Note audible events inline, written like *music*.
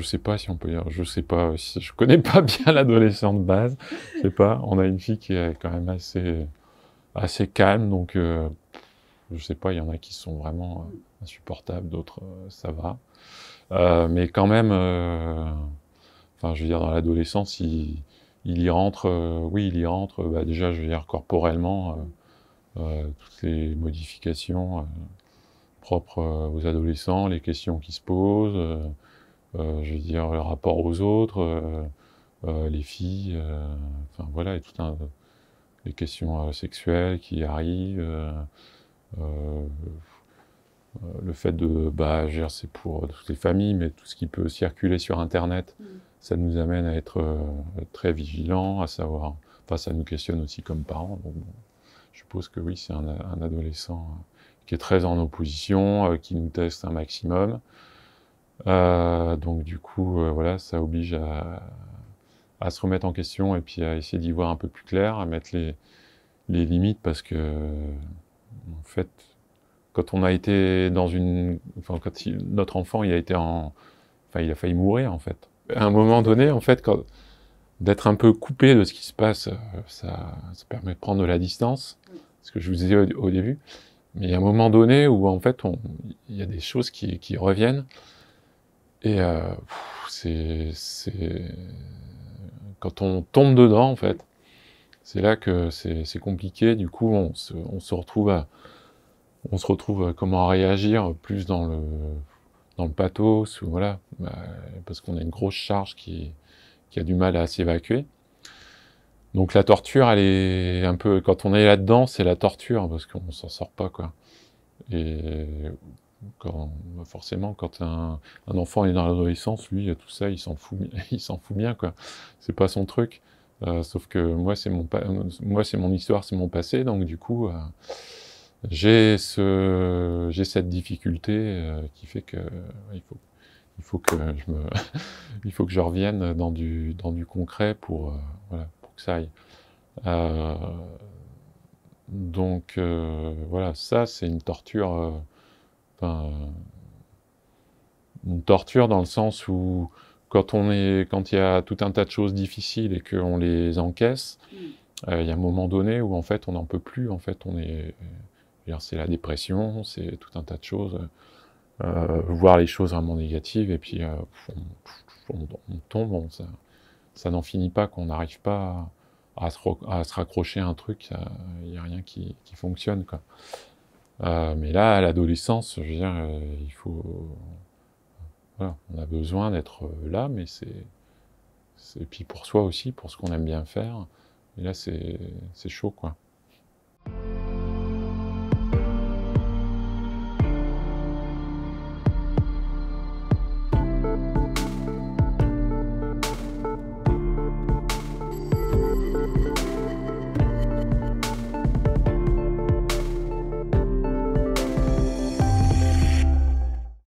je sais pas si on peut dire, je sais pas, si, je connais pas *laughs* bien l'adolescent de base, je sais pas, on a une fille qui est quand même assez, assez calme, donc euh, je sais pas, il y en a qui sont vraiment insupportables, d'autres euh, ça va. Euh, mais quand même, enfin je veux dire, dans l'adolescence, il, y rentre, oui, il y rentre, bah, déjà, je veux dire, corporellement, toutes les modifications propres aux adolescents, les questions qui se posent. Euh, je veux dire, le rapport aux autres, euh, euh, les filles, enfin voilà, et tout les questions sexuelles qui arrivent, le fait de, bah, c'est pour toutes les familles, mais tout ce qui peut circuler sur Internet, mm. ça nous amène à être très vigilants, à savoir, enfin, ça nous questionne aussi comme parents. Donc, je suppose que oui, c'est un, adolescent qui est très en opposition, qui nous teste un maximum. Euh, donc du coup, euh, voilà, ça oblige à, se remettre en question et puis à essayer d'y voir un peu plus clair, à mettre les, limites parce que, en fait, quand on a été dans une, enfin, quand notre enfant, il a été en, enfin, il a failli mourir en fait. À un moment donné, en fait, d'être un peu coupé de ce qui se passe, euh, ça, permet de prendre de la distance, ce que je vous disais au, au début. Mais il y a un moment donné où en fait, il y a des choses qui reviennent. Et euh, c'est. Quand on tombe dedans, en fait, c'est là que c'est compliqué. Du coup, on se, retrouve à, On se retrouve comment réagir plus dans le, dans le pathos, ou voilà, bah, parce qu'on a une grosse charge qui, a du mal à s'évacuer. Donc la torture, elle est un peu. Quand on est là-dedans, c'est la torture, parce qu'on s'en sort pas, quoi. Euh, forcément, quand un, enfant est dans l'adolescence, lui, euh, tout ça, il s'en fout, *laughs* il s'en fout bien, quoi. C'est pas son truc. Euh, sauf que moi, c'est mon, moi, c'est mon histoire, c'est mon passé, donc du coup, j'ai ce, j'ai cette difficulté qui fait que il faut, il faut que je me, *laughs* il faut que je revienne dans du, dans du concret pour, voilà, pour que ça aille. donc voilà, ça, c'est une torture euh, une torture dans le sens où quand on est, quand il y a tout un tas de choses difficiles et qu'on les encaisse, mm. euh, il y a un moment donné où en fait on n'en peut plus. En fait, on est, euh, c'est la dépression, c'est tout un tas de choses, voir les choses vraiment négatives et puis on, tombe, ça, n'en finit pas, qu'on n'arrive pas à, se raccrocher à un truc, il n'y a rien qui, fonctionne euh, mais là, à l'adolescence, je veux dire, euh, il faut. on a besoin d'être euh, là, mais c'est. Et puis pour soi aussi, pour ce qu'on aime bien faire. Et là, c'est chaud, quoi.